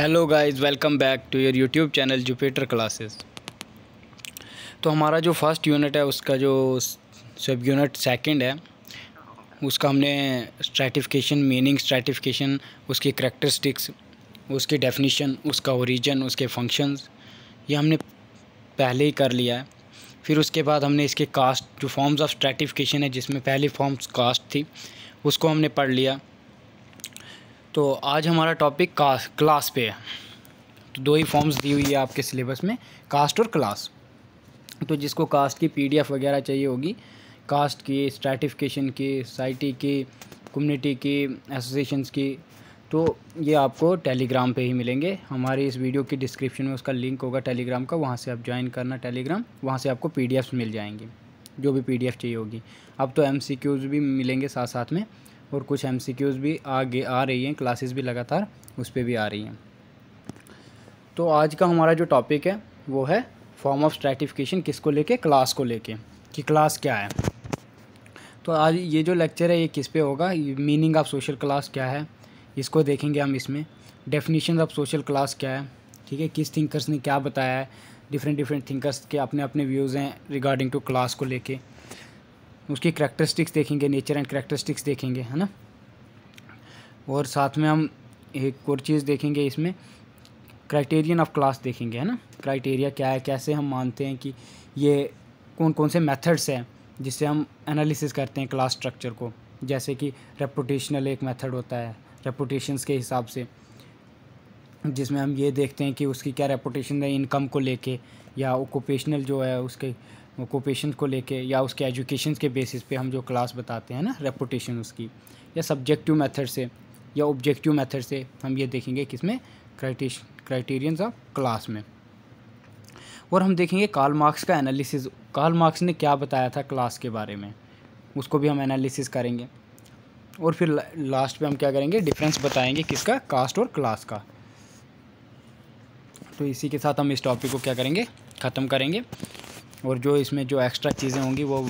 Hello guys welcome back to your YouTube channel Jupiter classes तो हमारा जो first unit है उसका जो सब यूनिट सेकंड है उसका हमने स्ट्रेटिफिकेशन मीनिंग स्ट्रेटिफिकेशन उसकी करेक्टरिस्टिक्स उसकी डेफिनेशन उसका ओरिजिन उसके फंक्शंस ये हमने पहले ही कर लिया है फिर उसके बाद हमने इसके कास्ट जो फॉर्म्स ऑफ स्ट्रेटिफिकेशन है जिसमें पहली फॉर्म्स कास्ट थी उसको हमने पढ़ लिया तो आज हमारा टॉपिक कास्ट क्लास पे है तो दो ही फॉर्म्स दी हुई है आपके सिलेबस में कास्ट और क्लास तो जिसको कास्ट की पीडीएफ वगैरह चाहिए होगी कास्ट की स्ट्रेटिफिकेशन की सोसाइटी की कम्युनिटी की एसोसिएशंस की तो ये आपको टेलीग्राम पे ही मिलेंगे हमारे इस वीडियो की डिस्क्रिप्शन में उसका लिंक होगा टेलीग्राम का वहाँ से आप ज्वाइन करना टेलीग्राम वहाँ से आपको पी मिल जाएंगे जो भी पी चाहिए होगी अब तो एम भी मिलेंगे साथ साथ में और कुछ एम भी आगे आ रही हैं क्लासेस भी लगातार उस पर भी आ रही हैं तो आज का हमारा जो टॉपिक है वो है फॉर्म ऑफ स्ट्रैटिफिकेशन किसको लेके क्लास को लेके कि क्लास क्या है तो आज ये जो लेक्चर है ये किस पे होगा मीनिंग ऑफ सोशल क्लास क्या है इसको देखेंगे हम इसमें डेफिनेशन ऑफ सोशल क्लास क्या है ठीक है किस थिंकर्स ने क्या बताया है डिफरेंट डिफरेंट थिंकर्स के अपने अपने व्यूज़ हैं रिगार्डिंग टू क्लास को लेके उसकी करैक्टरिस्टिक्स देखेंगे नेचर एंड करैक्टरिस्टिक्स देखेंगे है ना और साथ में हम एक और चीज़ देखेंगे इसमें क्राइटेरियन ऑफ क्लास देखेंगे है ना क्राइटेरिया क्या है कैसे हम मानते हैं कि ये कौन कौन से मेथड्स हैं जिससे हम एनालिसिस करते हैं क्लास स्ट्रक्चर को जैसे कि रेपुटेशनल एक मेथड होता है रेपुटेशंस के हिसाब से जिसमें हम ये देखते हैं कि उसकी क्या रेपुटेशन है इनकम को लेके या ऑक्यूपेशनल जो है उसके पेशेंट को लेके या उसके एजुकेशन के बेसिस पे हम जो क्लास बताते हैं ना रेपुटेशन उसकी या सब्जेक्टिव मेथड से या ऑब्जेक्टिव मेथड से हम ये देखेंगे किसमें क्राइटेश क्राइटेरियंस ऑफ क्लास में और हम देखेंगे कार्ल मार्क्स का एनालिसिस कार्ल मार्क्स ने क्या बताया था क्लास के बारे में उसको भी हम एनालिसिस करेंगे और फिर लास्ट पे हम क्या करेंगे डिफरेंस बताएंगे किसका कास्ट और क्लास का तो इसी के साथ हम इस टॉपिक को क्या करेंगे ख़त्म करेंगे और जो इसमें जो एक्स्ट्रा चीज़ें होंगी वो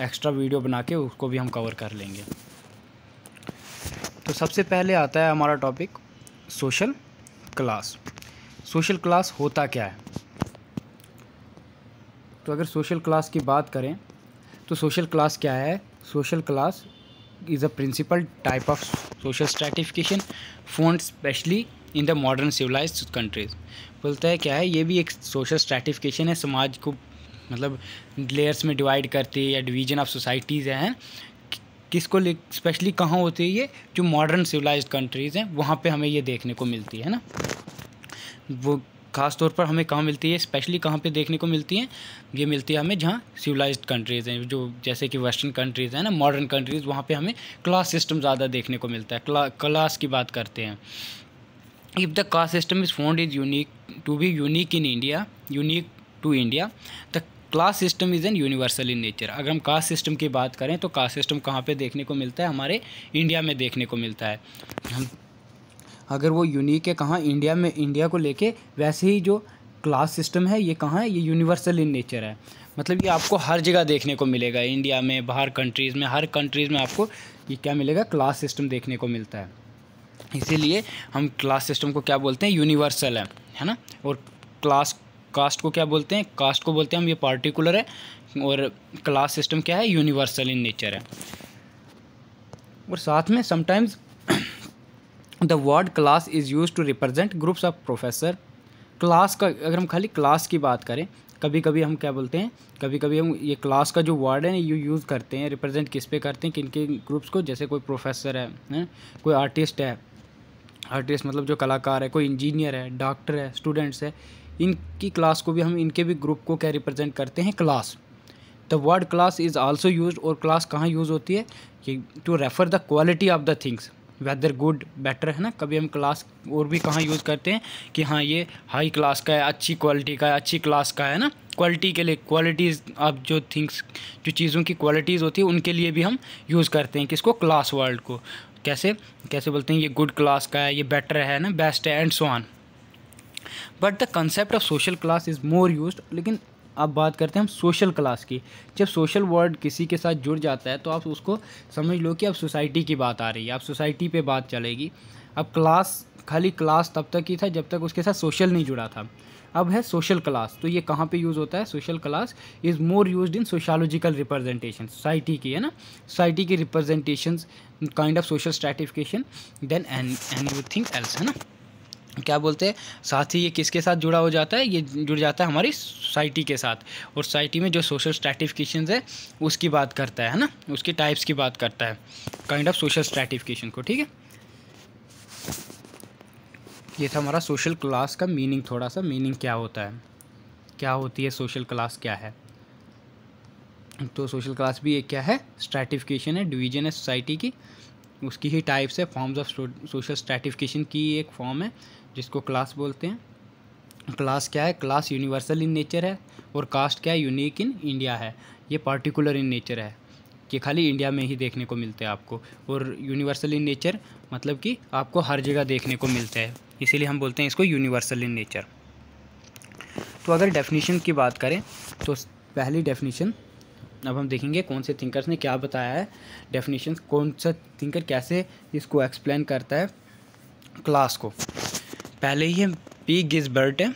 एक्स्ट्रा वीडियो बना के उसको भी हम कवर कर लेंगे तो सबसे पहले आता है हमारा topic social class social class होता क्या है तो अगर सोशल क्लास की बात करें तो सोशल क्लास क्या है social class is a principal type of social stratification found especially in the modern civilize countries बोलता है क्या है ये भी एक सोशल स्ट्रेटिफिकेशन है समाज को मतलब लेयर्स में डिवाइड करते या डिवीजन ऑफ सोसाइटीज़ हैं किसको ले स्पेशली कहाँ होती है ये जो मॉडर्न सिविलाइज कंट्रीज़ हैं वहाँ पे हमें ये देखने को मिलती है ना वो ख़ास तौर पर हमें कहाँ मिलती है स्पेशली कहाँ पे देखने को मिलती हैं ये मिलती है हमें जहाँ सिविलाइज कंट्रीज़ हैं जो जैसे कि वेस्टर्न कंट्रीज़ हैं ना मॉडर्न कंट्रीज़ वहाँ पर हमें क्लास सिस्टम ज़्यादा देखने को मिलता है क्ला, क्लास की बात करते हैं if the caste system is found is unique to be unique in India unique to India the class system is an universal in nature अगर हम कास्ट सिस्टम की बात करें तो कास्ट सिस्टम कहाँ पे देखने को मिलता है हमारे इंडिया में देखने को मिलता है हम अगर वो यूनिक है कहाँ इंडिया में इंडिया को लेके वैसे ही जो क्लास सिस्टम है ये कहाँ है ये यूनिवर्सल इन नेचर है मतलब ये आपको हर जगह देखने को मिलेगा इंडिया में बाहर कंट्रीज़ में हर कंट्रीज़ में आपको ये क्या मिलेगा क्लास सिस्टम देखने को मिलता है इसीलिए हम क्लास सिस्टम को क्या बोलते हैं यूनिवर्सल है है ना और क्लास कास्ट को क्या बोलते हैं कास्ट को बोलते हैं हम ये पार्टिकुलर है और क्लास सिस्टम क्या है यूनिवर्सल इन नेचर है और साथ में sometimes the word class is use to represent groups of professor class का अगर हम खाली क्लास की बात करें कभी कभी हम क्या बोलते हैं कभी कभी हम ये क्लास का जो वर्ड है ना यू यूज़ करते हैं रिप्रेजेंट किस पे करते हैं किन किन ग्रुप्स को जैसे कोई प्रोफेसर है, है कोई आर्टिस्ट है आर्टिस्ट मतलब जो कलाकार है कोई इंजीनियर है डॉक्टर है स्टूडेंट्स है इनकी क्लास को भी हम इनके भी ग्रुप को क्या रिप्रेजेंट करते हैं class the word class is also use और क्लास कहाँ यूज़ होती है कि to refer the quality of the things whether good better है ना कभी हम क्लास और भी कहाँ यूज़ करते हैं कि हाँ ये हाई क्लास का है अच्छी क्वालिटी का है अच्छी क्लास का है ना क्वालिटी के लिए क्वालिटीज़ आप जो थिंग्स जो चीज़ों की क्वालिटीज़ होती है उनके लिए भी हम यूज़ करते हैं किसको क्लास वर्ल्ड को कैसे कैसे बोलते हैं ये गुड क्लास का है ये बेटर है ना बेस्ट है and so on but the concept of social class is more use लेकिन अब बात करते हैं हम सोशल क्लास की जब सोशल वर्ड किसी के साथ जुड़ जाता है तो आप उसको समझ लो कि अब सोसाइटी की बात आ रही है आप सोसाइटी पे बात चलेगी अब क्लास खाली क्लास तब तक ही था जब तक उसके साथ सोशल नहीं जुड़ा था अब है सोशल क्लास तो ये कहाँ पे यूज़ होता है social class is more use in sociological representation society की है ना सोसाइटी की representation kind of social stratification than anything else है ना क्या बोलते हैं साथ ही ये किसके साथ जुड़ा हो जाता है ये जुड़ जाता है हमारी सोसाइटी के साथ और सोसाइटी में जो सोशल स्ट्रेटिफिकेशन है उसकी बात करता है ना उसकी टाइप्स की बात करता है काइंड ऑफ सोशल स्ट्रेटिफिकेशन को ठीक है ये था हमारा सोशल क्लास का मीनिंग थोड़ा सा मीनिंग क्या होता है क्या होती है सोशल क्लास क्या है तो सोशल क्लास भी एक क्या है स्ट्रेटिफिकेशन है डिवीजन है सोसाइटी की उसकी ही टाइप्स है फॉर्म्स ऑफ सोशल स्ट्रेटिफिकेशन की एक फॉर्म है जिसको क्लास बोलते हैं क्लास क्या है क्लास यूनिवर्सल इन नेचर है और कास्ट क्या है यूनिक इन इंडिया है ये पार्टिकुलर इन नेचर है कि खाली इंडिया में ही देखने को मिलते हैं आपको और यूनिवर्सल इन नेचर मतलब कि आपको हर जगह देखने को मिलता है इसीलिए हम बोलते हैं इसको यूनिवर्सल इन नेचर तो अगर डेफिनेशन की बात करें तो पहली डेफिनेशन अब हम देखेंगे कौन से थिंकर्स ने क्या बताया है डेफिनेशन कौन सा थिंकर कैसे इसको एक्सप्लेन करता है क्लास को पहले ही है पी बर्ट है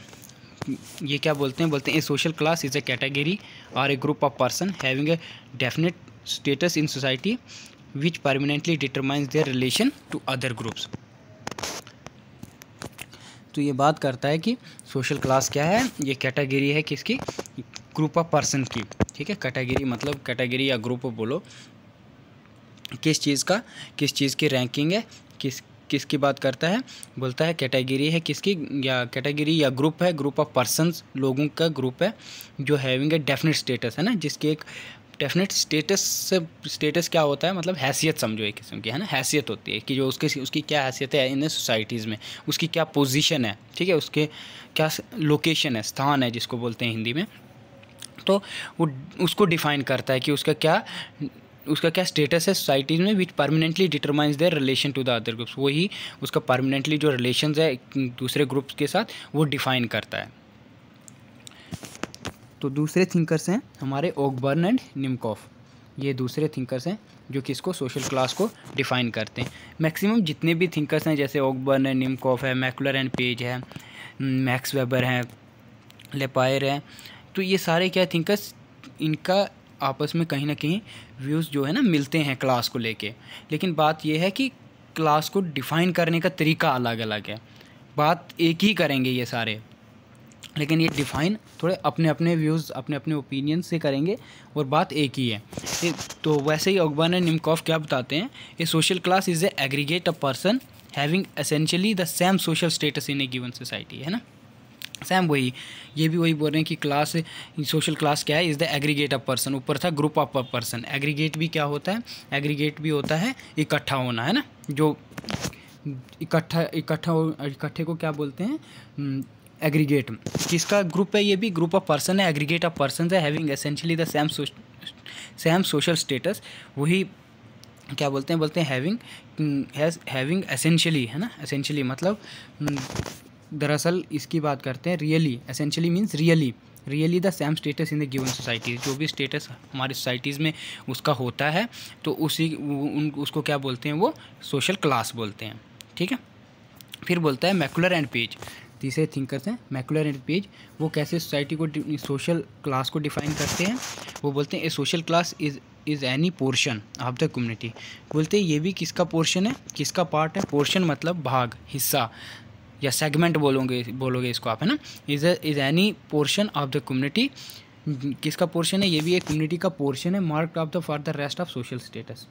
ये क्या बोलते हैं बोलते हैं a social class is a category और a group of person having a definite status in society which permanently determines their relation to other groups तो ये बात करता है कि सोशल क्लास क्या है ये कैटेगरी है किसकी ग्रुप ऑफ पर्सन की ठीक है कैटेगरी मतलब कैटेगरी या ग्रुप बोलो किस चीज़ का किस चीज़ की रैंकिंग है किस किसकी बात करता है बोलता है कैटेगरी है किसकी या कैटेगरी या ग्रुप है ग्रुप ऑफ पर्सन लोगों का ग्रुप है जो हैविंग ए डेफिनेट स्टेटस है ना जिसकी एक डेफिनेट स्टेटस से स्टेटस क्या होता है मतलब हैसियत समझो एक किस्म की है ना हैसियत होती है कि जो उसके उसकी क्या हैसियत है इन सोसाइटीज़ में उसकी क्या पोजीशन है ठीक है उसके क्या लोकेशन है स्थान है जिसको बोलते हैं हिंदी में तो वो उसको डिफ़ाइन करता है कि उसका क्या उसका क्या स्टेटस है सोसाइटीज़ में which permanently determines their relation to the other groups वही उसका परमानेंटली जो रिलेशन है दूसरे ग्रुप्स के साथ वो डिफाइन करता है तो दूसरे थिंकर्स हैं हमारे ओकबर्न एंड निमकॉफ ये दूसरे थिंकर्स हैं जो कि इसको सोशल क्लास को डिफाइन करते हैं मैक्सिमम जितने भी थिंकर्स हैं जैसे ओकबर्न है निमकॉफ है मैकुलर एंड पेज है मैक्स वेबर हैं लेपायर है तो ये सारे क्या थिंकर्स इनका आपस में कहीं ना कहीं व्यूज़ जो है ना मिलते हैं क्लास को लेके लेकिन बात यह है कि क्लास को डिफ़ाइन करने का तरीका अलग अलग है बात एक ही करेंगे ये सारे लेकिन ये डिफ़ाइन थोड़े अपने अपने व्यूज़ अपने अपने ओपिनियन से करेंगे और बात एक ही है तो वैसे ही अकबर निमकॉफ क्या बताते हैं ये social class is a aggregate a person having essentially the same social status in a given society है ना सेम वही ये भी वही बोल रहे हैं कि क्लास सोशल क्लास क्या है is the aggregate of person ऊपर था group of a person aggregate भी क्या होता है एग्रीगेट भी होता है इकट्ठा होना है ना जो इकट्ठा इकट्ठा इकट्ठे को क्या बोलते हैं एग्रीगेट हम्म, किसका ग्रुप है ये भी ग्रुप ऑफ पर्सन है एग्रीगेट ऑफ पर्सन है having essentially the same same social status वही क्या बोलते हैं बोलते हैं हैविंग हैज़ हैविंग एसेंशियली है ना एसेंशियली मतलब हम्म, दरअसल इसकी बात करते हैं really essentially means really really the same status in the given societies जो भी स्टेटस हमारी सोसाइटीज़ में उसका होता है तो उसी उन उसको क्या बोलते हैं वो सोशल क्लास बोलते हैं ठीक है फिर बोलता है मैकुलर एंड पेज तीसरे थिंकर्स हैं मैकुलर एंड पेज वो कैसे सोसाइटी को सोशल क्लास को डिफाइन करते हैं वो बोलते हैं a social class is is any portion of the community बोलते हैं ये भी किसका पोर्शन है किसका पार्ट है पोर्शन मतलब भाग हिस्सा या सेगमेंट बोलोगे बोलोगे इसको आप है ना is is any portion of the community किसका पोर्शन है ये भी एक कम्युनिटी का पोर्शन है mark of the for the rest of social status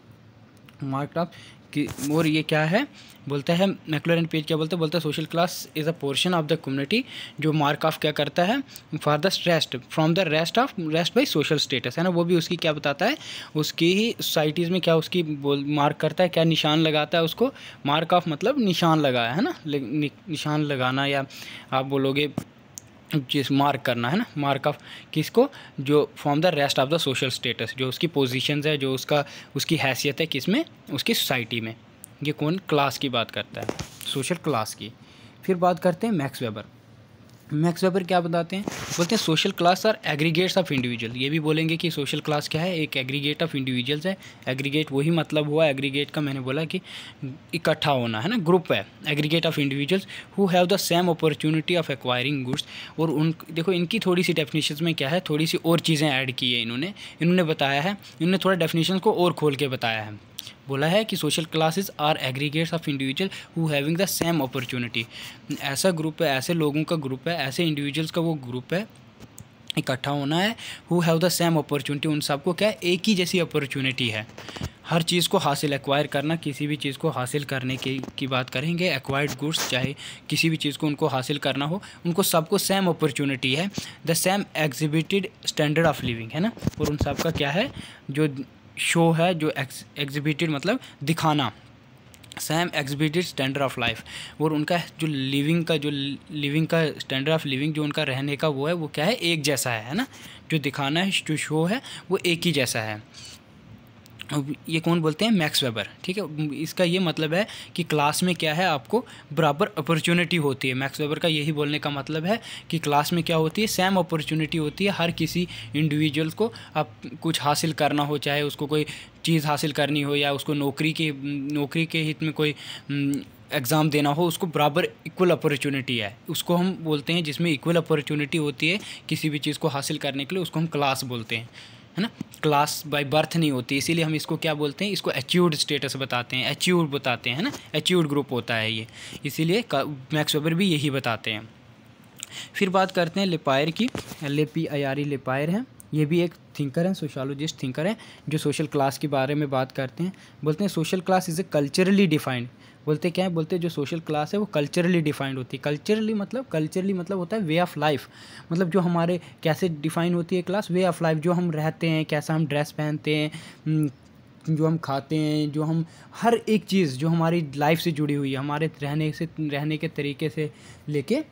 mark of कि मोर ये क्या है बोलता है मैकुलर एंड पेज क्या बोलते हैं बोलता है social class is a portion of the community जो मार्क ऑफ क्या करता है for the rest from the rest of rest by social status है ना वो भी उसकी क्या बताता है उसकी ही सोसाइटीज़ में क्या उसकी बोल मार्क करता है क्या निशान लगाता है उसको मार्क ऑफ मतलब निशान लगाया है ना निशान लगाना या आप बोलोगे जिस मार्क करना है ना मार्क ऑफ किसको जो form the rest of the social status जो उसकी पोजीशंस है जो उसका उसकी हैसियत है किस में उसकी सोसाइटी में ये कौन क्लास की बात करता है सोशल क्लास की फिर बात करते हैं मैक्स वेबर मैक्स वेबर क्या बताते हैं बोलते हैं social class are aggregates of individual ये भी बोलेंगे कि सोशल क्लास क्या है एक एग्रीगेट ऑफ इंडिविजुअल्स है एग्रीगेट वही मतलब हुआ एग्रीगेट का मैंने बोला कि इकट्ठा होना है ना ग्रुप है aggregate of individuals who have the same opportunity of acquiring goods और उन देखो इनकी थोड़ी सी डेफिनेशन में क्या है थोड़ी सी और चीज़ें ऐड की है इन्होंने इन्होंने बताया है इन्होंने थोड़ा डेफिनेशन को और खोल के बताया है बोला है कि social classes are aggregates of individual who having the same opportunity ऐसा ग्रुप है ऐसे लोगों का ग्रुप है ऐसे इंडिविजुअल्स का वो ग्रुप है इकट्ठा होना है who have the same opportunity उन सबको क्या है एक ही जैसी अपॉर्चुनिटी है हर चीज़ को हासिल एक्वायर करना किसी भी चीज़ को हासिल करने की की बात करेंगे एक्वायर्ड गुड्स चाहे किसी भी चीज़ को उनको हासिल करना हो उनको सबको सेम अपॉर्चुनिटी है the same exhibited standard of living है ना और उन सब का क्या है जो शो है जो एग्जिबिटेड मतलब दिखाना same exhibited standard of life और उनका जो लिविंग का जो लिविंग का स्टैंडर्ड ऑफ लिविंग जो उनका रहने का वो है वो क्या है एक जैसा है है ना जो दिखाना है जो शो है वो एक ही जैसा है ये कौन बोलते हैं मैक्स वेबर ठीक है इसका ये मतलब है कि क्लास में क्या है आपको बराबर अपॉर्चुनिटी होती है मैक्स वेबर का यही बोलने का मतलब है कि क्लास में क्या होती है सेम अपॉर्चुनिटी होती है हर किसी इंडिविजुअल को आप कुछ हासिल करना हो चाहे उसको कोई चीज़ हासिल करनी हो या उसको नौकरी के नौकरी के हित में कोई एग्ज़ाम देना हो उसको बराबर इक्वल अपॉर्चुनिटी है उसको हम बोलते हैं जिसमें इक्वल अपॉर्चुनिटी होती है किसी भी चीज़ को हासिल करने के लिए उसको हम क्लास बोलते हैं है ना क्लास बाय बर्थ नहीं होती इसीलिए हम इसको क्या बोलते हैं इसको एच्यूर्ड स्टेटस बताते हैं एच्यूर्ड बताते हैं ना एच्यूर्ड ग्रुप होता है ये इसीलिए मैक्स वेबर भी यही बताते हैं फिर बात करते हैं लिपायर की L P I R E है ये भी एक थिंकर हैं सोशलॉजिस्ट थिंकर हैं जो सोशल क्लास के बारे में बात करते हैं बोलते हैं social class is a culturally defined बोलते क्या है बोलते जो सोशल क्लास है वो कल्चरली डिफाइंड होती है कल्चरली मतलब कल्चरली मतलब होता है वे ऑफ लाइफ मतलब जो हमारे कैसे डिफाइन होती है क्लास वे ऑफ लाइफ जो हम रहते हैं कैसा हम ड्रेस पहनते हैं हम्म, जो हम खाते हैं जो हम हर एक चीज़ जो हमारी लाइफ से जुड़ी हुई है हमारे रहने से रहने के तरीके से लेके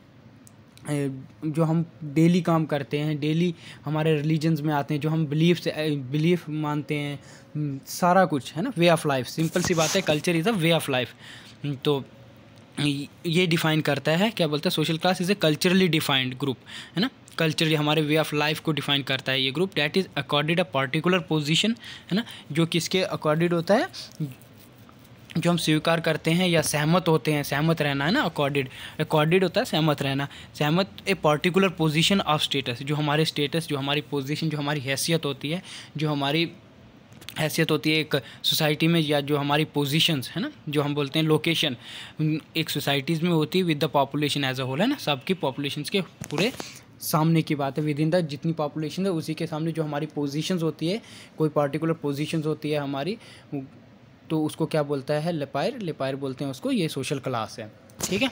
जो हम डेली काम करते हैं डेली हमारे रिलीजन्स में आते हैं जो हम बिलीफ्स बिलीफ मानते हैं सारा कुछ है ना वे ऑफ़ लाइफ सिंपल सी बात है culture is a way of life तो ये डिफ़ाइन करता है क्या बोलते हैं social class is a culturally defined group है ना कल्चरली हमारे वे ऑफ़ लाइफ को डिफाइन करता है ये group that is accorded a particular position है ना जो किसके अकॉर्डिड होता है जो हम स्वीकार करते हैं या सहमत होते हैं सहमत रहना है ना अकॉर्डेड अकॉर्डेड होता है सहमत रहना सहमत a particular position of status जो हमारे स्टेटस जो हमारी पोजीशन जो हमारी हैसियत होती है जो हमारी हैसियत होती है एक सोसाइटी में या जो हमारी पोजीशंस है ना जो हम बोलते हैं लोकेशन एक सोसाइटीज़ में होती है with the population as a whole है ना सबकी पॉपुलेशन के पूरे सामने की बात है विद इन द जितनी पॉपुलेशन है उसी के सामने जो हमारी पोजीशंस होती है कोई पार्टिकुलर पोजीशंस होती है हमारी तो उसको क्या बोलता है लेपायर लेपायर बोलते हैं उसको ये सोशल क्लास है ठीक है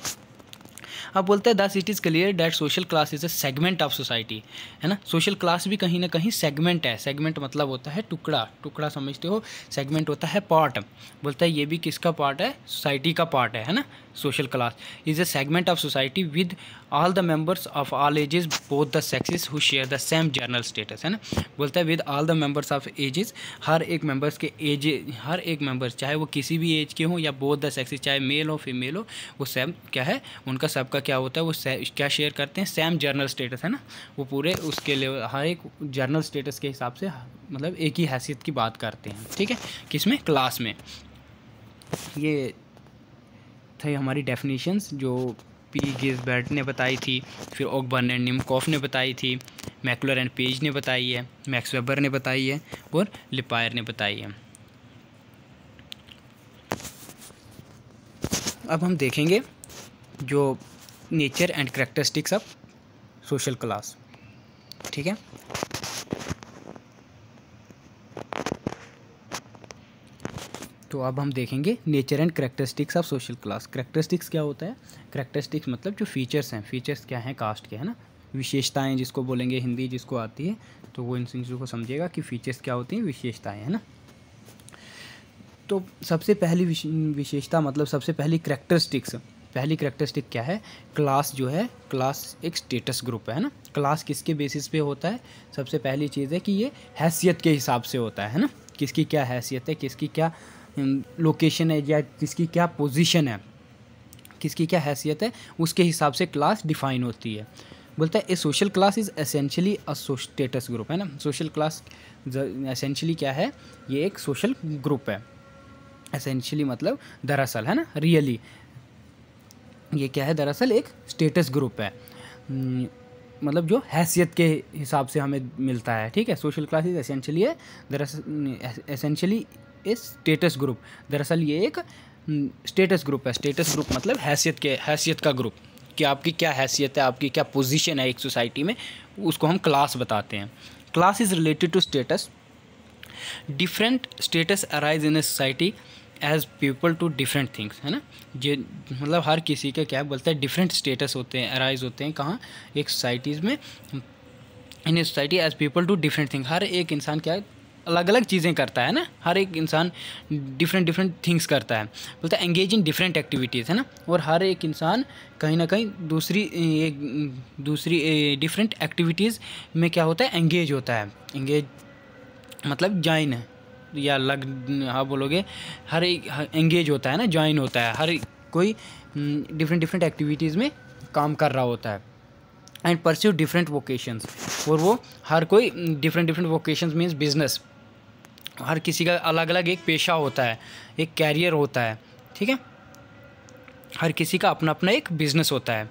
अब बोलते हैं thus it is clear that social class is a segment of society है ना सोशल क्लास भी कहीं ना कहीं सेगमेंट है सेगमेंट मतलब होता है टुकड़ा टुकड़ा समझते हो सेगमेंट होता है पार्ट बोलता है ये भी किसका पार्ट है सोसाइटी का पार्ट है है ना social class is a segment of society with all the members of all ages both the sexes who share the same general status है ना बोलता है with all the members of ages हर एक मेंबर्स के एज हर एक members चाहे वो किसी भी एज के हों या बोथ द सेक्सेस चाहे मेल हो फीमेल हो वो सेम क्या है उनका सबका क्या होता है वो क्या शेयर करते हैं सेम जर्नल स्टेटस है ना वो पूरे उसके लिए हर एक जर्नल स्टेटस के हिसाब से मतलब एक ही हैसियत की बात करते हैं ठीक है किसमें क्लास में ये थे हमारी डेफिनेशंस जो पी गिजबर्ट ने बताई थी फिर ओकबर्न एंड निमकॉफ ने बताई थी मैकुलर एंड पेज ने बताई है मैक्स वेबर ने बताई है और लिपायर ने बताई है अब हम देखेंगे जो nature and characteristics of social class ठीक है तो अब हम देखेंगे nature and characteristics of social class characteristics क्या होता है करेक्टरिस्टिक्स मतलब जो फीचर्स हैं फीचर्स क्या हैं कास्ट के है ना विशेषताएं जिसको बोलेंगे हिंदी जिसको आती है तो वो इन चीज़ों को समझेगा कि फीचर्स क्या होती हैं विशेषताएँ है ना तो सबसे पहली विशेषता मतलब सबसे पहली करेक्टरिस्टिक्स पहली करेक्टरिस्टिक क्या है क्लास जो है क्लास एक स्टेटस ग्रुप है ना क्लास किसके बेसिस पे होता है सबसे पहली चीज़ है कि ये हैसियत के हिसाब से होता है ना किसकी क्या हैसियत है किसकी क्या लोकेशन है या किसकी क्या पोजीशन है किसकी क्या हैसियत है उसके हिसाब से क्लास डिफाइन होती है बोलता है a social class is essentially a status group है ना सोशल क्लास एसेंशियली क्या है ये एक सोशल ग्रुप है एसेंशियली मतलब दरअसल है ना रियली ये क्या है दरअसल एक स्टेटस ग्रुप है हम्म, मतलब जो हैसियत के हिसाब से हमें मिलता है ठीक है सोशल क्लासेस एसेंशियली है दरअसल एसेंशियली इस स्टेटस ग्रुप दरअसल ये एक स्टेटस हम्म, ग्रुप है स्टेटस ग्रुप मतलब हैसियत के हैसियत का ग्रुप कि आपकी क्या हैसियत है आपकी क्या पोजीशन है एक सोसाइटी में उसको हम क्लास बताते हैं class is related to status different status arise in a society as people to different things है ना ये मतलब हर किसी का क्या बोलते हैं डिफरेंट स्टेटस होते हैं अराइज होते हैं कहाँ एक सोसाइटीज़ में in a society as people to different thing हर एक इंसान क्या अलग अलग चीज़ें करता है ना हर एक इंसान डिफरेंट डिफरेंट थिंग्स करता है बोलते हैं एंगेज इन डिफरेंट एक्टिविटीज़ है ना और हर एक इंसान कहीं ना कहीं दूसरी एक दूसरी डिफरेंट एक्टिविटीज़ में क्या होता है एंगेज होता है एंगेज मतलब ज्वाइन या लग हाँ बोलोगे हर एक एंगेज होता है ना ज्वाइन होता है हर कोई डिफरेंट डिफरेंट एक्टिविटीज़ में काम कर रहा होता है एंड परस्यू डिफरेंट वोकेशंस और वो हर कोई different different vocations means business हर किसी का अलग अलग एक पेशा होता है एक कैरियर होता है ठीक है हर किसी का अपना अपना एक बिजनेस होता है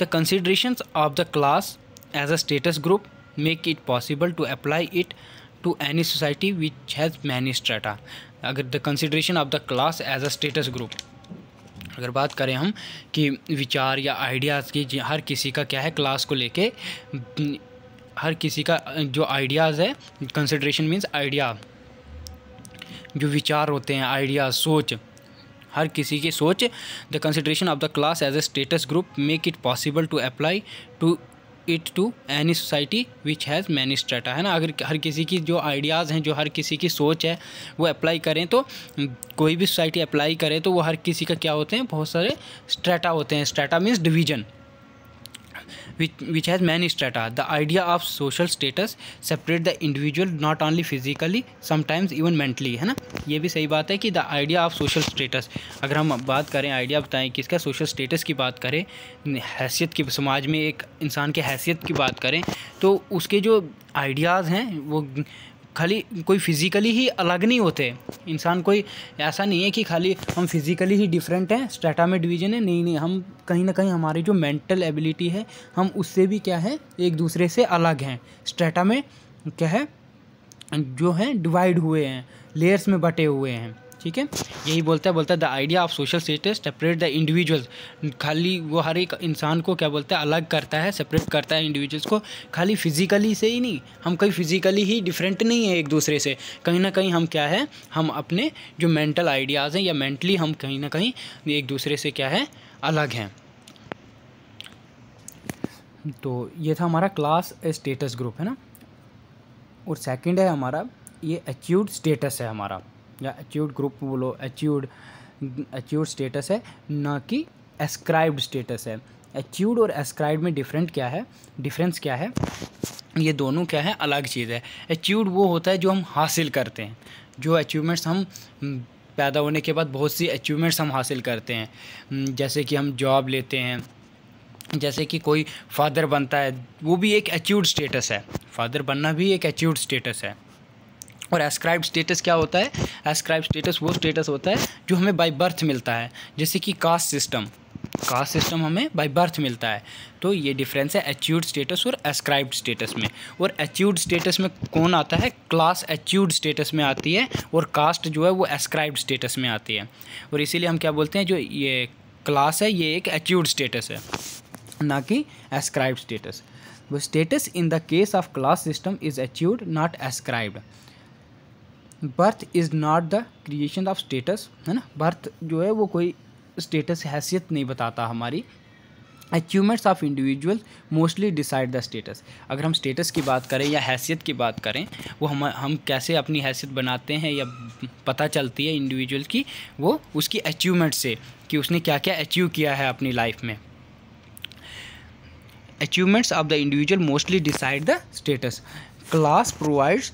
the considerations of the class as a status group make it possible to apply it to any society which has many strata अगर the consideration of the class as a status group अगर बात करें हम कि विचार या ideas की हर किसी का क्या है क्लास को लेके हर किसी का जो आइडियाज़ है कंसिड्रेशन मीन्स आइडिया जो विचार होते हैं आइडिया सोच हर किसी की सोच the consideration of the class as a status group make it possible to apply to it to any society which has many strata है ना अगर हर किसी की जो आइडियाज़ हैं जो हर किसी की सोच है वो अप्लाई करें तो कोई भी सोसाइटी अप्लाई करें तो वो हर किसी का क्या होते हैं बहुत सारे स्ट्रेटा होते हैं strata means division which, which has many strata. The idea of social status separate the individual not only physically sometimes even mentally है ना ये भी सही बात है कि the idea of social status अगर हम बात करें idea बताएं किसका social status की बात करें हैसियत की समाज में एक इंसान के हैसियत की बात करें तो उसके जो आइडियाज़ हैं वो खाली कोई फिज़िकली ही अलग नहीं होते इंसान कोई ऐसा नहीं है कि खाली हम फिज़िकली ही डिफरेंट हैं स्टेटा में डिवीजन है नहीं नहीं हम कहीं ना कहीं हमारी जो मेंटल एबिलिटी है हम उससे भी क्या है एक दूसरे से अलग हैं स्टेटा में क्या है जो है डिवाइड हुए हैं लेयर्स में बटे हुए हैं ठीक है यही बोलता है बोलता है the idea of social status separate the individuals खाली वो हर एक इंसान को क्या बोलता है अलग करता है सेपरेट करता है इंडिविजुअल्स को खाली फिजिकली से ही नहीं हम कहीं फिजिकली ही डिफरेंट नहीं है एक दूसरे से कहीं ना कहीं हम क्या है हम अपने जो मेंटल आइडियाज़ हैं या मेंटली हम कहीं ना कहीं एक दूसरे से क्या है अलग हैं तो ये था हमारा क्लास स्टेटस ग्रुप है ना और सेकेंड है हमारा ये अच्यूट स्टेटस है हमारा या अचीव्ड ग्रुप बोलो अचीव्ड अचीव्ड स्टेटस है ना कि एस्क्राइब्ड स्टेटस है अचीव्ड और एस्क्राइब्ड में डिफरेंट क्या है डिफरेंस क्या है ये दोनों क्या है अलग चीज़ है अचीव्ड वो होता है जो हम हासिल करते हैं जो अचीवमेंट्स हम हम्म, पैदा होने के बाद बहुत सी अचीवमेंट्स हम हासिल करते हैं हम्म, जैसे कि हम जॉब लेते हैं जैसे कि कोई फादर बनता है वो भी एक अचीव्ड स्टेटस है फादर बनना भी एक अचीव्ड स्टेटस है और एस्क्राइब स्टेटस क्या होता है एस्क्राइब स्टेटस वो स्टेटस होता है जो हमें बाई बर्थ मिलता है जैसे कि कास्ट सिस्टम कास्ट सिस्टम हमें बाई बर्थ मिलता है तो ये डिफरेंस है एच्यूड स्टेटस और एस्क्राइब्ड स्टेटस में और एच्यूड स्टेटस में कौन आता है क्लास एच्यूड स्टेटस में आती है और कास्ट जो है वो एस्क्राइब्ड स्टेटस में आती है और इसीलिए हम क्या बोलते हैं जो ये क्लास है ये एक एच्यूड स्टेटस है ना कि एस्क्राइब स्टेटस वो status in the case of class system is achieved not ascribed birth is not the creation of status है ना बर्थ जो है वो कोई स्टेटस हैसियत नहीं बताता हमारी achievements of individual mostly decide the status अगर हम स्टेटस की बात करें या हैसियत की बात करें वो हम हम कैसे अपनी हैसियत बनाते हैं या पता चलती है इंडिविजुअल की वो उसकी अचीवमेंट से कि उसने क्या क्या अचीव किया है अपनी लाइफ में achievements of the individual mostly decide the status class provides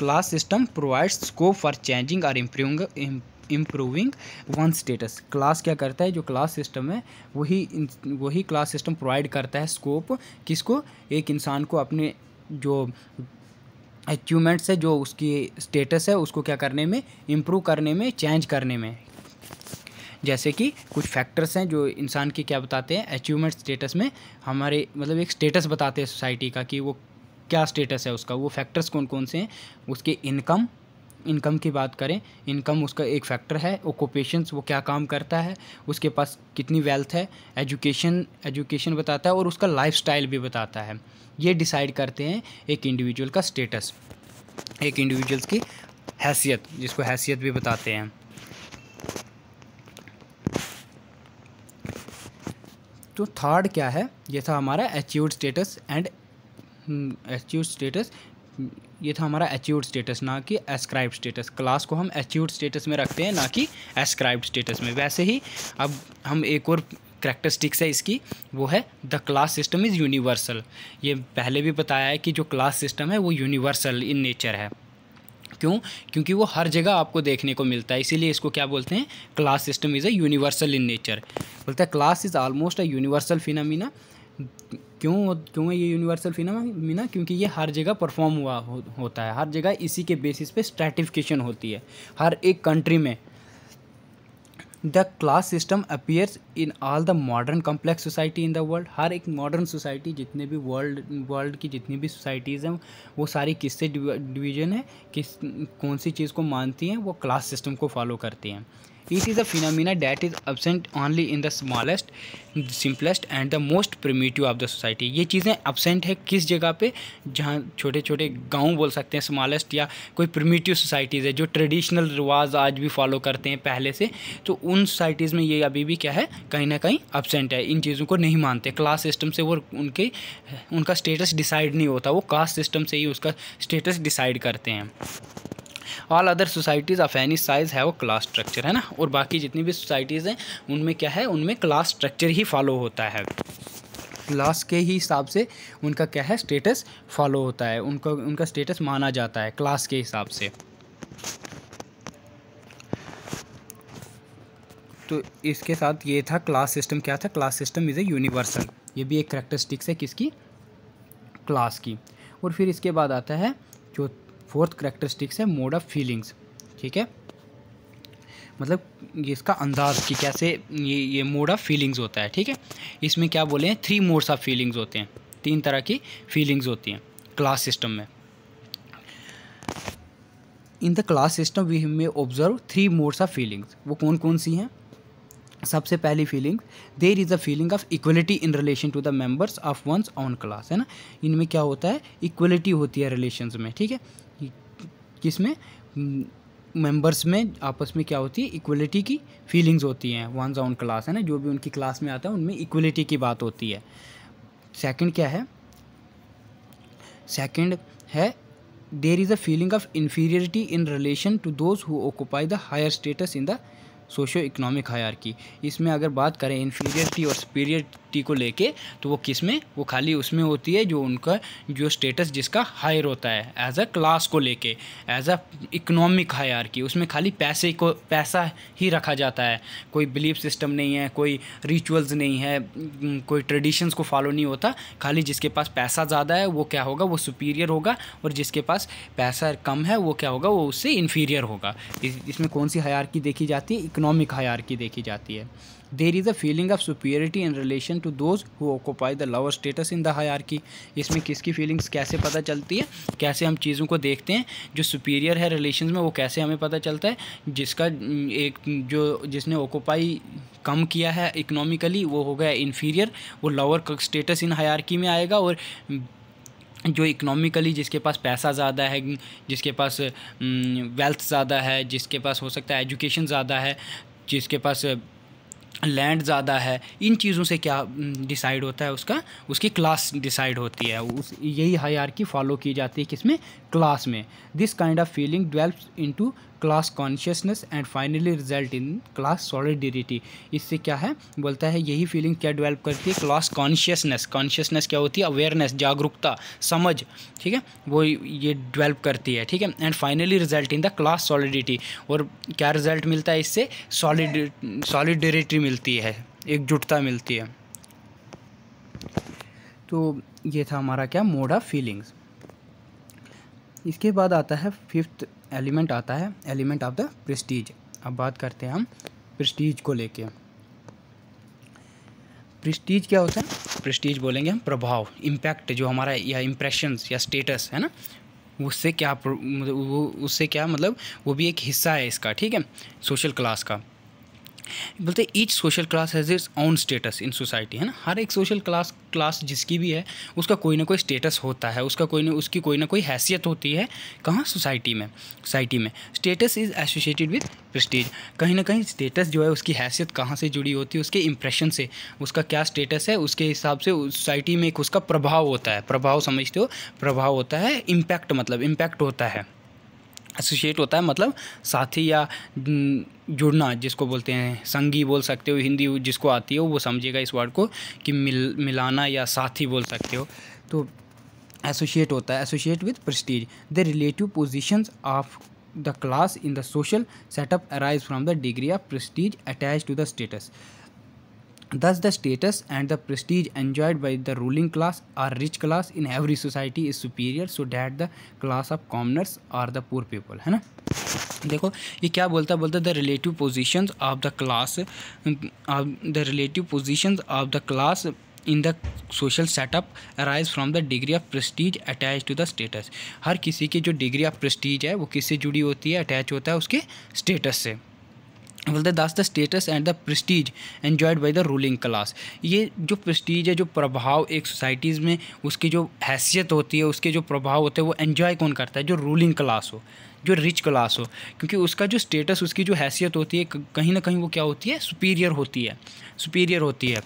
class system provides scope for changing और improving improving one status class क्या करता है जो क्लास सिस्टम है वही वही क्लास सिस्टम प्रोवाइड करता है स्कोप किसको एक इंसान को अपने जो अचीवमेंट्स है जो उसकी स्टेटस है उसको क्या करने में इम्प्रूव करने में चेंज करने में जैसे कि कुछ फैक्टर्स हैं जो इंसान की क्या बताते हैं अचीवमेंट स्टेटस में हमारे मतलब एक स्टेटस बताते हैं सोसाइटी का कि वो क्या स्टेटस है उसका वो फैक्टर्स कौन कौन से हैं उसके इनकम इनकम की बात करें इनकम उसका एक फैक्टर है ओकोपेशंस वो क्या काम करता है उसके पास कितनी वेल्थ है एजुकेशन एजुकेशन बताता है और उसका लाइफ भी बताता है ये डिसाइड करते हैं एक इंडिविजुअल का स्टेटस एक इंडिविजुअल्स की हैसियत जिसको हैसियत भी बताते हैं तो थर्ड क्या है ये था हमारा achieve status and achieved hmm, status ये था हमारा एच्यूड स्टेटस ना कि एस्क्राइब स्टेटस क्लास को हम एच्यूड स्टेटस में रखते हैं ना कि एस्क्राइब स्टेटस में वैसे ही अब हम एक और करेक्टरिस्टिक्स है इसकी वो है the class system is universal ये पहले भी बताया है कि जो क्लास सिस्टम है वो यूनिवर्सल इन नेचर है क्यों क्योंकि वो हर जगह आपको देखने को मिलता है इसीलिए इसको क्या बोलते हैं class system is a universal in nature बोलते हैं class is almost a universal phenomena क्यों क्यों है ये यूनिवर्सल मीना क्योंकि ये हर जगह परफॉर्म हुआ हो, होता है हर जगह इसी के बेसिस पे स्ट्रेटिफिकेशन होती है हर एक कंट्री में the class system appears in all the modern complex society in the world हर एक मॉडर्न सोसाइटी जितने भी वर्ल्ड वर्ल्ड की जितनी भी सोसाइटीज़ हैं वो सारी किससे डिवीजन है किस कौन सी चीज़ को मानती हैं वो क्लास सिस्टम को फॉलो करती हैं it is a phenomena that is absent only in the smallest simplest and the most primitive of the society ये चीज़ें अबसेंट है किस जगह पे जहाँ छोटे छोटे गांव बोल सकते हैं स्मॉलेस्ट या कोई प्रिमेटिव सोसाइटीज़ है जो ट्रेडिशनल रिवाज आज भी फॉलो करते हैं पहले से तो उन सोसाइटीज़ में ये अभी भी क्या है कहीं ना कहीं अबसेंट है इन चीज़ों को नहीं मानते क्लास सिस्टम से वो उनके उनका स्टेटस डिसाइड नहीं होता वो कास्ट सिस्टम से ही उसका स्टेटस डिसाइड करते हैं all other societies of any size है वो क्लास स्ट्रक्चर है ना और बाकी जितनी भी सोसाइटीज़ हैं उनमें क्या है उनमें क्लास स्ट्रक्चर ही फॉलो होता है क्लास के ही हिसाब से उनका क्या है स्टेटस फॉलो होता है उनका उनका स्टेटस माना जाता है क्लास के हिसाब से तो इसके साथ ये था क्लास सिस्टम क्या था class system is a universal ये भी एक करेक्टरिस्टिक्स है किसकी क्लास की और फिर इसके बाद आता है जो फोर्थ करेक्टरिस्टिक्स है मोड ऑफ फीलिंग्स ठीक है मतलब ये इसका अंदाज कि कैसे ये ये मोड ऑफ़ फीलिंग्स होता है ठीक है इसमें क्या बोले हैं थ्री मोड्स ऑफ फीलिंग्स होते हैं तीन तरह की फीलिंग्स होती हैं क्लास सिस्टम में in the class system we may observe three modes of feelings वो कौन कौन सी हैं सबसे पहली feeling there is a feeling of equality in relation to the members of ones own class है ना इनमें क्या होता है इक्वलिटी होती है रिलेशन में ठीक है में मेंबर्स में आपस में क्या होती है इक्वलिटी की फीलिंग्स होती हैं वन ऑन क्लास है ना जो भी उनकी क्लास में आता है उनमें इक्वलिटी की बात होती है सेकंड क्या है सेकंड है there is a feeling of inferiority in relation to those who occupy the higher status in the socio economic higher इसमें अगर बात करें इन्फीरियरिटी और सुपीरियर मिट्टी को लेके तो वो किस में वो खाली उसमें होती है जो उनका जो स्टेटस जिसका हायर होता है एज अ क्लास को लेके एज अ इकोनॉमिक हायर की उसमें खाली पैसे को पैसा ही रखा जाता है कोई बिलीफ सिस्टम नहीं है कोई रिचुअल्स नहीं है कोई ट्रेडिशंस को फॉलो नहीं होता खाली जिसके पास पैसा ज़्यादा है वो क्या होगा वो सुपीरियर होगा और जिसके पास पैसा कम है वो क्या होगा वो उससे इन्फीरियर होगा इस, इसमें कौन सी की देखी जाती है इकोनॉमिक हयारकी देखी जाती है there is a feeling of superiority in relation to those who occupy the lower status in the की इसमें किसकी फीलिंग्स कैसे पता चलती है कैसे हम चीज़ों को देखते हैं जो सुपीरियर है रिलेशन में वो कैसे हमें पता चलता है जिसका एक जो जिसने ऑक्यूपाई कम किया है इकोनॉमिकली वो हो गया इन्फीरियर वो लोअर स्टेटस इन हायरकी में आएगा और जो इकोनॉमिकली जिसके पास पैसा ज़्यादा है जिसके पास वेल्थ ज़्यादा है जिसके पास हो सकता है एजुकेशन ज़्यादा है जिसके पास लैंड ज़्यादा है इन चीज़ों से क्या डिसाइड होता है उसका उसकी क्लास डिसाइड होती है उस यही की फॉलो की जाती है किसमें क्लास में this kind of feeling develops into class consciousness and finally result in class solidity इससे क्या है बोलता है यही फीलिंग क्या डेवलप करती है क्लास कॉन्शियसनेस कॉन्शियसनेस क्या होती है अवेयरनेस जागरूकता समझ ठीक है वो ये डेवलप करती है ठीक है and finally result in the class solidity और क्या रिजल्ट मिलता है इससे सॉलिड सॉलिडेरिटी मिलती है एकजुटता मिलती है तो ये था हमारा क्या मोड ऑफ फीलिंग्स इसके बाद आता है फिफ्थ एलिमेंट आता है एलिमेंट ऑफ द प्रेस्टीज अब बात करते हैं हम प्रेस्टीज को लेके प्रेस्टीज क्या होता है प्रेस्टीज बोलेंगे हम प्रभाव इम्पैक्ट जो हमारा या इम्प्रेशंस या स्टेटस है ना उससे क्या मतलब वो उससे क्या मतलब वो भी एक हिस्सा है इसका ठीक है सोशल क्लास का बोलते each social class has its own status in society है ना हर एक सोशल क्लास क्लास जिसकी भी है उसका कोई ना कोई स्टेटस होता है उसका कोई ना उसकी कोई ना कोई हैसियत होती है कहाँ सोसाइटी में सोसाइटी में status is associated with prestige कहीं ना कहीं स्टेटस जो है उसकी हैसियत कहाँ से जुड़ी होती है उसके इंप्रेशन से उसका क्या स्टेटस है उसके हिसाब से सोसाइटी में एक उसका प्रभाव होता है प्रभाव समझते हो प्रभाव होता है इम्पैक्ट मतलब इम्पैक्ट होता है एसोसिएट होता है मतलब साथी या जुड़ना जिसको बोलते हैं संगी बोल सकते हो हिंदी जिसको आती हो वो समझेगा इस वर्ड को कि मिल मिलाना या साथी बोल सकते हो तो एसोशिएट होता है associate with prestige the relative positions of the class in the social setup arise from the degree of prestige attach to the status Thus, the status and the prestige enjoyed by the ruling class or rich class in every society is superior so that the class of commoners or the poor people है ना देखो ये क्या बोलता है बोलता the relative position of the class the relative position of the class in the social setup arise from the degree of prestige attach to the status हर किसी की जो डिग्री ऑफ प्रेस्टीज है वो किससे जुड़ी होती है अटैच होता है उसके स्टेटस से बोलते thus the status and the prestige enjoyed by the ruling class ये जो प्रस्टीज है जो प्रभाव एक सोसाइटीज़ में उसकी जो हैसियत होती है उसके जो प्रभाव होते हैं वो एन्जॉय कौन करता है जो रूलिंग क्लास हो जो रिच क्लास हो क्योंकि उसका जो स्टेटस उसकी जो हैसियत होती है कहीं ना कहीं वो क्या होती है सुपीरियर होती है सुपीरियर होती है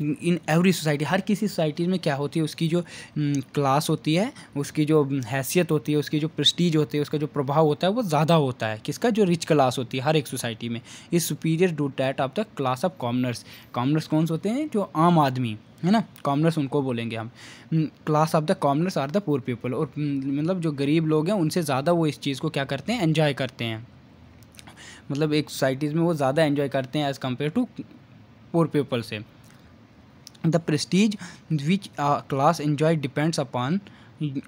इन एवरी सोसाइटी हर किसी सोसाइटी में क्या होती है उसकी जो क्लास होती है उसकी जो हैसियत होती है उसकी जो प्रस्टीज होती है उसका जो प्रभाव होता है वो ज़्यादा होता है किसका जो रिच क्लास होती है हर एक सोसाइटी में is superior to that of the class of commoners commoners कौन से होते हैं जो आम आदमी है ना कॉमनर्स उनको बोलेंगे हम class of the commoners are the poor people और मतलब जो गरीब लोग हैं उनसे ज़्यादा वो इस चीज़ को क्या करते हैं एन्जॉय करते हैं मतलब एक सोसाइटीज़ में वो ज़्यादा एन्जॉय करते हैं as compare to poor people से the prestige which a class enjoys depends upon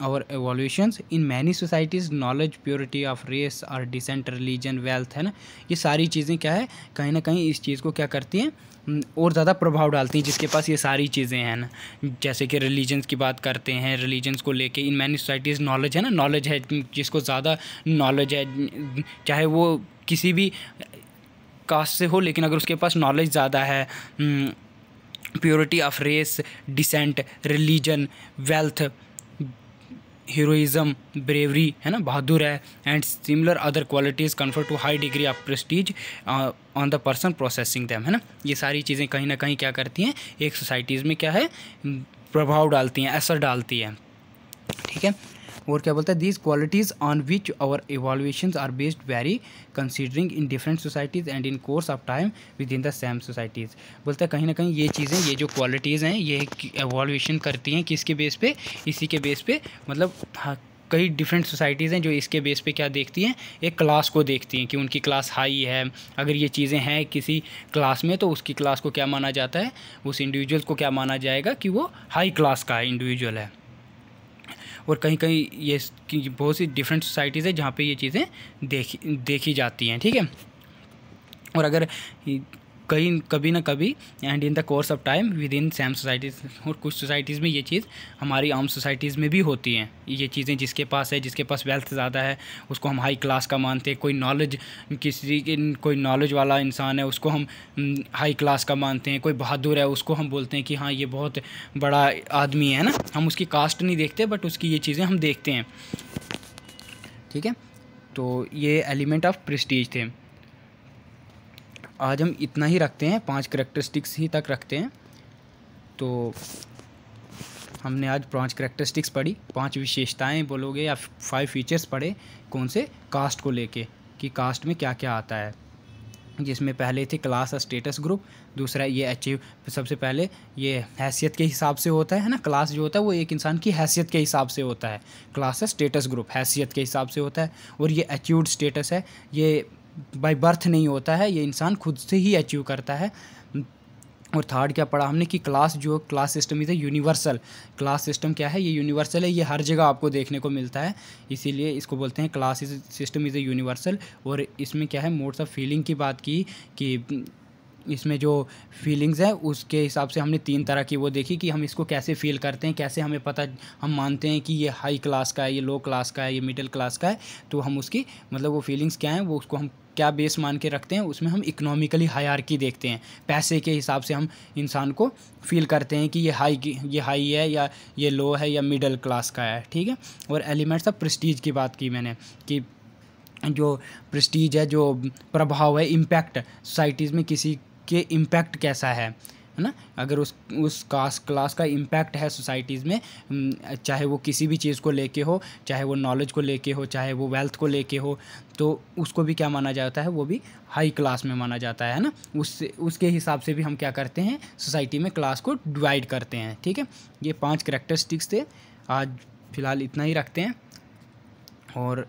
our evaluations in many societies knowledge purity of race और डिसेंट religion wealth है ना ये सारी चीज़ें क्या है कहीं ना कहीं इस चीज़ को क्या करती हैं और ज़्यादा प्रभाव डालती हैं जिसके पास ये सारी चीज़ें हैं ना जैसे कि रिलीजन्स की बात करते हैं रिलीजन्स को लेके इन मैनी सोसाइटीज़ नॉलेज है ना नॉलेज है जिसको ज़्यादा नॉलेज है चाहे वो किसी भी कास्ट से हो लेकिन अगर उसके पास नॉलेज ज़्यादा है purity of race descent religion wealth heroism bravery है ना बहादुर है and similar other qualities confer to high degree of prestige on the person processing them है ना ये सारी चीज़ें कहीं ना कहीं क्या करती हैं एक सोसाइटीज़ में क्या है प्रभाव डालती हैं असर डालती है ठीक है और क्या बोलता है these qualities on which our evolution are based vary considering in different societies and in course of time within the same societies बोलता है कहीं ना कहीं ये चीज़ें ये जो क्वालिटीज़ हैं ये एवॉल्यूशन करती हैं किसके बेस पे इसी के बेस पे मतलब हाँ, कई डिफरेंट सोसाइटीज़ हैं जो इसके बेस पे क्या देखती हैं एक क्लास को देखती हैं कि उनकी क्लास हाई है अगर ये चीज़ें हैं किसी क्लास में तो उसकी क्लास को क्या माना जाता है उस इंडिविजुअल को क्या माना जाएगा कि वो हाई क्लास का इंडिविजुअल है और कहीं कहीं ये बहुत सी डिफरेंट सोसाइटीज़ है जहाँ पर ये चीज़ें देखी देखी जाती हैं ठीक है और अगर कहीं कभी ना कभी and in the course of time within same societies और कुछ सोसाइटीज़ में ये चीज़ हमारी आम सोसाइटीज़ में भी होती हैं ये चीज़ें जिसके पास है जिसके पास वेल्थ ज़्यादा है उसको हम हाई क्लास का मानते हैं कोई नॉलेज किसी कोई नॉलेज वाला इंसान है उसको हम हाई हम्म, क्लास का मानते हैं कोई बहादुर है उसको हम बोलते हैं कि हाँ ये बहुत बड़ा आदमी है ना हम उसकी कास्ट नहीं देखते बट उसकी ये चीज़ें हम देखते हैं ठीक है तो ये एलिमेंट ऑफ प्रेस्टीज थे आज हम इतना ही रखते हैं पांच करेक्टरिस्टिक्स ही तक रखते हैं तो हमने आज पांच करेक्टरिस्टिक्स पढ़ी पांच विशेषताएं बोलोगे या फाइव फीचर्स पढ़े कौन से कास्ट को लेके कि कास्ट में क्या क्या आता है जिसमें पहले थे क्लास स्टेटस ग्रुप दूसरा ये अचीव सबसे पहले ये हैसियत के हिसाब से होता है ना क्लास जो होता है वो एक इंसान की हैसियत के हिसाब से होता है क्लास स्टेटस ग्रुप हैसियत के हिसाब से होता है और ये अचीव स्टेटस है ये बाई बर्थ नहीं होता है ये इंसान खुद से ही अचीव करता है और थर्ड क्या पढ़ा हमने कि क्लास जो class system is a universal class system क्या है ये यूनिवर्सल है ये हर जगह आपको देखने को मिलता है इसीलिए इसको बोलते हैं class system is a universal और इसमें क्या है मोड्स ऑफ फीलिंग की बात की कि इसमें जो फीलिंग्स है उसके हिसाब से हमने तीन तरह की वो देखी कि हम इसको कैसे फील करते हैं कैसे हमें पता हम मानते हैं कि ये हाई क्लास का है ये लो क्लास का है ये मिडिल क्लास का है तो हम उसकी मतलब वो फीलिंग्स क्या हैं वो उसको हम क्या बेस मान के रखते हैं उसमें हम इकोनॉमिकली की देखते हैं पैसे के हिसाब से हम इंसान को फील करते हैं कि ये हाई ये हाई है या ये लो है या मिडिल क्लास का है ठीक है और एलिमेंट्स ऑफ प्रस्टीज की बात की मैंने कि जो प्रस्टीज है जो प्रभाव है इम्पैक्ट सोसाइटीज़ में किसी के इम्पैक्ट कैसा है है ना अगर उस उस कास्ट क्लास का इम्पैक्ट है सोसाइटीज़ में चाहे वो किसी भी चीज़ को लेके हो चाहे वो नॉलेज को लेके हो चाहे वो वेल्थ को लेके हो तो उसको भी क्या माना जाता है वो भी हाई क्लास में माना जाता है ना उससे उसके हिसाब से भी हम क्या करते हैं सोसाइटी में क्लास को डिवाइड करते हैं ठीक है ये पाँच करेक्टरिस्टिक्स थे आज फ़िलहाल इतना ही रखते हैं और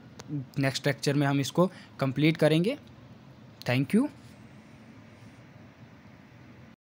नेक्स्ट लेक्चर में हम इसको कंप्लीट करेंगे थैंक यू